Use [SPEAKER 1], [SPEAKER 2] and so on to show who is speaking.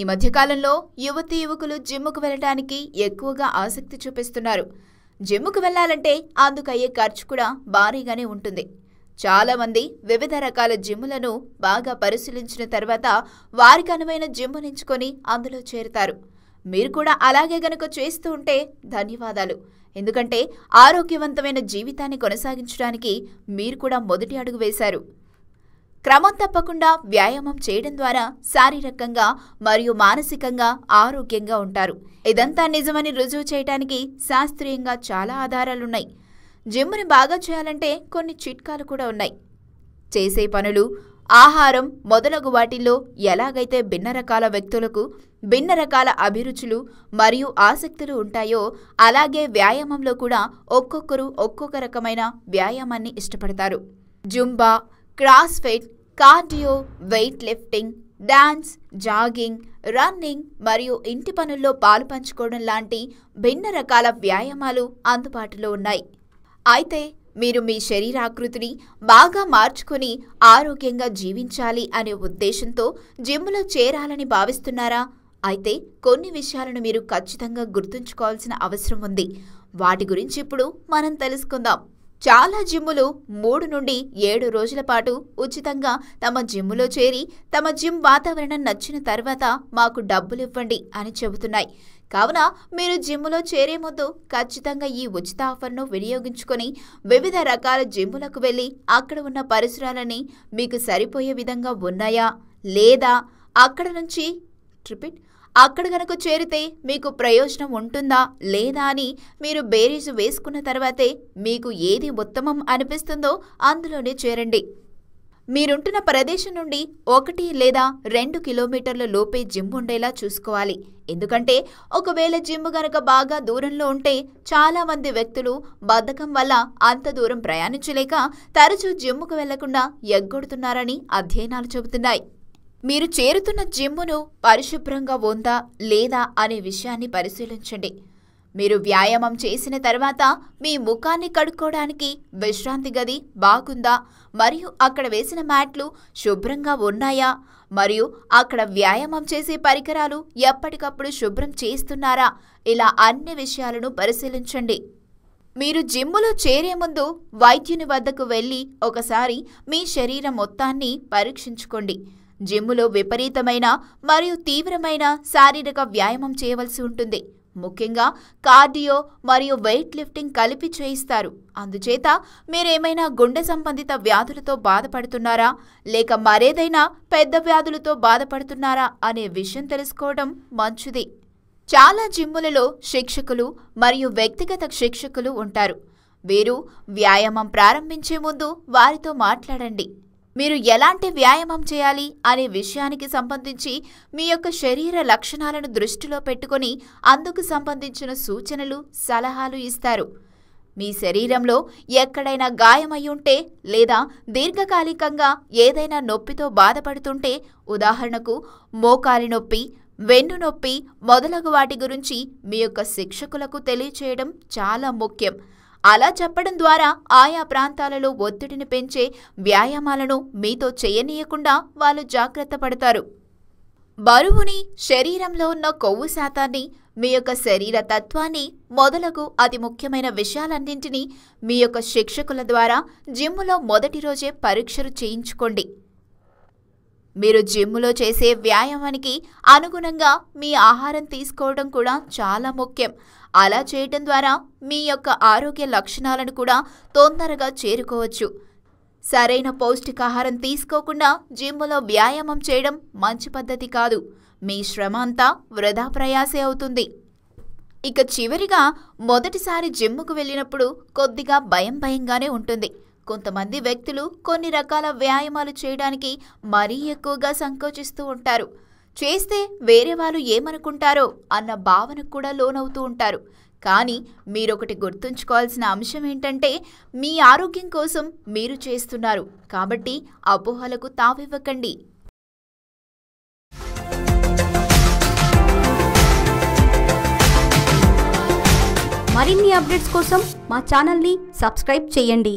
[SPEAKER 1] ఈ మధ్యకాలంలో యువతి యువకులు జిమ్ముకు వెళ్ళడానికి ఎక్కువగా ఆసక్తి చూపిస్తున్నారు జిమ్ముకు వెళ్ళాలంటే అందుకు అయ్యే ఖర్చు కూడా భారీగానే ఉంటుంది చాలామంది వివిధ రకాల జిమ్ములను బాగా పరిశీలించిన తర్వాత వారికి అనువైన జిమ్మును ఎంచుకొని అందులో చేరుతారు మీరు కూడా అలాగే గనుక చేస్తూ ఉంటే ధన్యవాదాలు ఎందుకంటే ఆరోగ్యవంతమైన జీవితాన్ని కొనసాగించడానికి మీరు కూడా మొదటి అడుగు వేశారు క్రమం తప్పకుండా వ్యాయామం చేయడం ద్వారా శారీరకంగా మరియు మానసికంగా ఆరోగ్యంగా ఉంటారు ఇదంతా నిజమని రుజువు చేయడానికి శాస్త్రీయంగా చాలా ఆధారాలున్నాయి జిమ్ని బాగా చేయాలంటే కొన్ని చిట్కాలు కూడా ఉన్నాయి చేసే పనులు ఆహారం మొదలగు వాటిల్లో ఎలాగైతే భిన్న రకాల వ్యక్తులకు భిన్న రకాల అభిరుచులు మరియు ఆసక్తులు ఉంటాయో అలాగే వ్యాయామంలో కూడా ఒక్కొక్కరు ఒక్కొక్క రకమైన వ్యాయామాన్ని ఇష్టపడతారు Zumba cross cardio weight lifting dance jogging running మరియు ఇంటి పనుల్లో పాలు పంచుకోవడం లాంటి భిన్న రకాల వ్యాయామాలు అందుబాటులో ఉన్నాయి అయితే మీరు మీ శరీరాకృతిని బాగా మార్చుకొని ఆరోగ్యంగా జీవించాలి అనే ఉద్దేశంతో జిమ్లో చేరాలని భావిస్తున్నారా అయితే కొన్ని విషయాలను మీరు ఖచ్చితంగా గుర్తుంచుకోవాల్సిన అవసరం ఉంది వాటి గురించి ఇప్పుడు మనం తెలుసుకుందాం చాలా జిమ్ములు మూడు నుండి ఏడు రోజుల పాటు ఉచితంగా తమ జిమ్ములో చేరి తమ జిమ్ వాతావరణం నచ్చిన తర్వాత మాకు డబ్బులు ఇవ్వండి అని చెబుతున్నాయి కావున మీరు జిమ్ములో చేరే ముందు ఖచ్చితంగా ఈ ఉచిత ఆఫర్ను వినియోగించుకొని వివిధ రకాల జిమ్ములకు వెళ్ళి అక్కడ ఉన్న పరిసరాలని మీకు సరిపోయే విధంగా ఉన్నాయా లేదా అక్కడ నుంచి ట్రిపిట్ అక్కడ గనక చేరితే మీకు ప్రయోజనం ఉంటుందా లేదా అని మీరు బేరీజు వేసుకున్న తర్వాతే మీకు ఏది ఉత్తమం అనిపిస్తుందో అందులోనే చేరండి మీరుంటున్న ప్రదేశం నుండి ఒకటి లేదా రెండు కిలోమీటర్ల లోపే జిమ్ ఉండేలా చూసుకోవాలి ఎందుకంటే ఒకవేళ జిమ్ గనక బాగా దూరంలో ఉంటే చాలామంది వ్యక్తులు బద్ధకం వల్ల అంత దూరం ప్రయాణించలేక తరచూ జిమ్ముకు వెళ్లకుండా ఎగ్గొడుతున్నారని అధ్యయనాలు చెబుతున్నాయి మీరు చేరుతున్న జిమ్మును పరిశుభ్రంగా ఉందా లేదా అనే విషయాన్ని పరిశీలించండి మీరు వ్యాయామం చేసిన తర్వాత మీ ముఖాన్ని కడుక్కోవడానికి విశ్రాంతి గది బాగుందా మరియు అక్కడ వేసిన మ్యాట్లు శుభ్రంగా ఉన్నాయా మరియు అక్కడ వ్యాయామం చేసే పరికరాలు ఎప్పటికప్పుడు శుభ్రం చేస్తున్నారా ఇలా అన్ని విషయాలను పరిశీలించండి మీరు జిమ్ములో చేరే ముందు వైద్యుని వద్దకు వెళ్ళి ఒకసారి మీ శరీరం మొత్తాన్ని పరీక్షించుకోండి జిమ్ములో విపరీతమైన మరియు తీవ్రమైన శారీరక వ్యాయామం చేయవలసి ఉంటుంది ముఖ్యంగా కార్డియో మరియు వెయిట్ లిఫ్టింగ్ కలిపి చేయిస్తారు అందుచేత మీరేమైనా గుండె సంబంధిత వ్యాధులతో బాధపడుతున్నారా లేక మరేదైనా పెద్ద వ్యాధులతో బాధపడుతున్నారా అనే విషయం తెలుసుకోవడం మంచిది చాలా జిమ్ములలో శిక్షకులు మరియు వ్యక్తిగత శిక్షకులు ఉంటారు వీరు వ్యాయామం ప్రారంభించే ముందు వారితో మాట్లాడండి మీరు ఎలాంటి వ్యాయామం చేయాలి అనే విషయానికి సంబంధించి మీ యొక్క శరీర లక్షణాలను దృష్టిలో పెట్టుకొని అందుకు సంబంధించిన సూచనలు సలహాలు ఇస్తారు మీ శరీరంలో ఎక్కడైనా గాయమయ్యుంటే లేదా దీర్ఘకాలికంగా ఏదైనా నొప్పితో బాధపడుతుంటే ఉదాహరణకు మోకాలి నొప్పి వెన్ను నొప్పి మొదలగు వాటి గురించి మీ యొక్క శిక్షకులకు తెలియచేయడం చాలా ముఖ్యం అలా చెప్పడం ద్వారా ఆయా ప్రాంతాలలో ఒత్తిడిని పెంచే వ్యాయామాలను మీతో చేయనీయకుండా వాళ్ళు జాగ్రత్త పడతారు బరువుని శరీరంలో ఉన్న కొవ్వు శాతాన్ని మీ యొక్క శరీర తత్వాన్ని మొదలగు అతి ముఖ్యమైన విషయాలన్నింటినీ మీ యొక్క శిక్షకుల ద్వారా జిమ్ములో మొదటి రోజే పరీక్షలు చేయించుకోండి మీరు జిమ్లో చేసే వ్యాయామానికి అనుగుణంగా మీ ఆహారం తీసుకోవడం కూడా చాలా ముఖ్యం అలా చేయటం ద్వారా మీ యొక్క ఆరోగ్య లక్షణాలను కూడా తొందరగా చేరుకోవచ్చు సరైన పౌష్టికాహారం తీసుకోకుండా జిమ్లో వ్యాయామం చేయడం మంచి పద్ధతి కాదు మీ శ్రమ అంతా వృధా ప్రయాసే అవుతుంది ఇక చివరిగా మొదటిసారి జిమ్కు వెళ్ళినప్పుడు కొద్దిగా భయం భయంగానే ఉంటుంది కొంతమంది వ్యక్తులు కొన్ని రకాల వ్యాయామాలు చేయడానికి మరీ ఎక్కువగా సంకోచిస్తూ ఉంటారు చేస్తే వేరే వాళ్ళు ఏమనుకుంటారో అన్న భావనకు కూడా లోనవుతూ ఉంటారు కానీ మీరొకటి గుర్తుంచుకోవాల్సిన అంశం ఏంటంటే మీ ఆరోగ్యం కోసం మీరు చేస్తున్నారు కాబట్టి అపోహలకు తావివ్వకండి మరిన్ని అప్డేట్స్ కోసం మా ఛానల్ని సబ్స్క్రైబ్ చేయండి